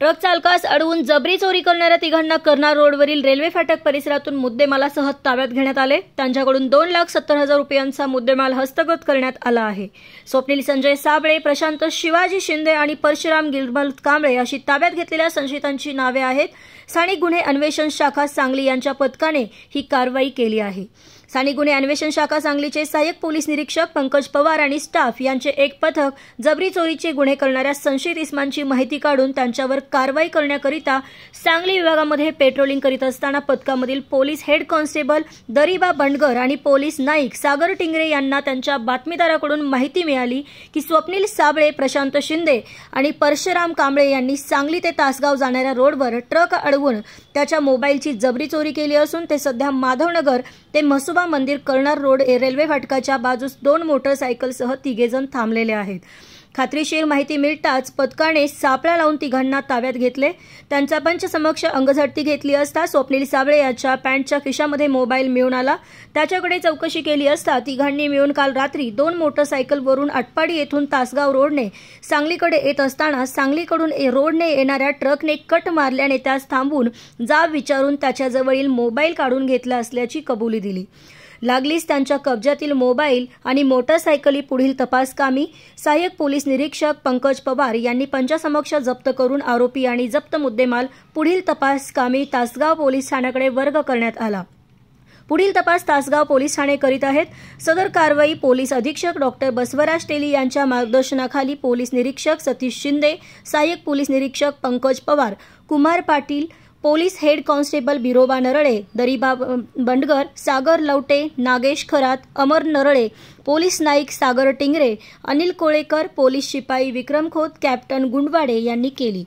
truck चालकास अडवून जबरी चोरी करणाऱ्या तिघांना करणार रोडवरील रेल्वे फाटक परिसरातून मुद्देमालासह ताब्यात घेण्यात आले त्यांच्याकडून दोन लाख सत्तर हजार रुपयांचा मुद्देमाल हस्तगत करण्यात आला आहे स्वप्नील संजय साबळे प्रशांत शिवाजी शिंदे आणि परशुराम गिलबल कांबळे अशी ताब्यात घेतलेल्या संशयितांची नावे आहेत स्थानिक गुन्हे अन्वेषण शाखा सांगली यांच्या पथकाने ही कारवाई केली आहे स्थानिक गुन्हे अन्वेषण शाखा सांगलीचे सहाय्यक पोलीस निरीक्षक पंकज पवार आणि स्टाफ यांचे एक पथक जबरी चोरीचे गुन्हे करणाऱ्या संशयित इस्मांची माहिती काढून त्यांच्यावर कारवाई करण्याकरिता सांगली विभागामध्ये पेट्रोलिंग करीत असताना पथकामधील police head constable Dariba Bandgar आणि पोलीस नाईक सागर टिंगरे यांना त्यांच्या बातमीदाराकडून माहिती मिळाली की स्वप्नील साबळे प्रशांत शिंदे आणि परशुराम कांबळे यांनी सांगली ते तासगाव जाणाऱ्या रोडवर ट्रक अडवून त्याच्या मोबाईलची जबरी चोरी केली असून ते सध्या माधवनगर ते म्हसोबा मंदिर कर्णार रोड रेल्वे फाटकाच्या बाजूस दोन मोटरसायकलसह तिघेजण थांबलेले आहेत खात्रीशीर माहिती मिळताच पथकाने सापळा लावून तिघांना ताब्यात घेतले त्यांचा पंचसमक्ष अंगझडती घेतली असता स्वप्नील साबळे याच्या पॅन्टच्या खिशामध्ये मोबाईल मिळून आला त्याच्याकडे चौकशी केली असता तिघांनी मिळून काल रात्री दोन मोटरसायकलवरून आटपाडी येथून तासगाव रोडने सांगलीकडे येत असताना सांगलीकडून रोडने येणाऱ्या ट्रकने कट मारल्याने त्यास थांबून जाब विचारून त्याच्याजवळील मोबाईल काढून घेतला असल्याची कबुली दिली लागलीच त्यांच्या कब्जातील मोबाईल आणि मोटारसायकली पुढील तपासकामी सहाय्यक पोलीस निरीक्षक पंकज पवार यांनी पंचासमक्ष जप्त करून आरोपी आणि जप्त मुद्देमाल पुढील तपासकामी तासगाव पोलीस ठाण्याकडे वर्ग करण्यात आला पुढील तपास तासगाव पोलीस ठाणे करीत आहेत सदर कारवाई पोलीस अधीक्षक डॉक्टर बसवराज टेली यांच्या मार्गदर्शनाखाली पोलीस निरीक्षक सतीश शिंदे सहाय्यक पोलीस निरीक्षक Pankaj Pawar Kumar Patil police head constable Biroba Narale Dariba Bandgar Sagar Lavate Nagesh Kharat Amar Narale police Naik Sagar Tingre Anil Kolekar police शिपाई विक्रम खोत कॅप्टन गुंडवाडे यांनी केली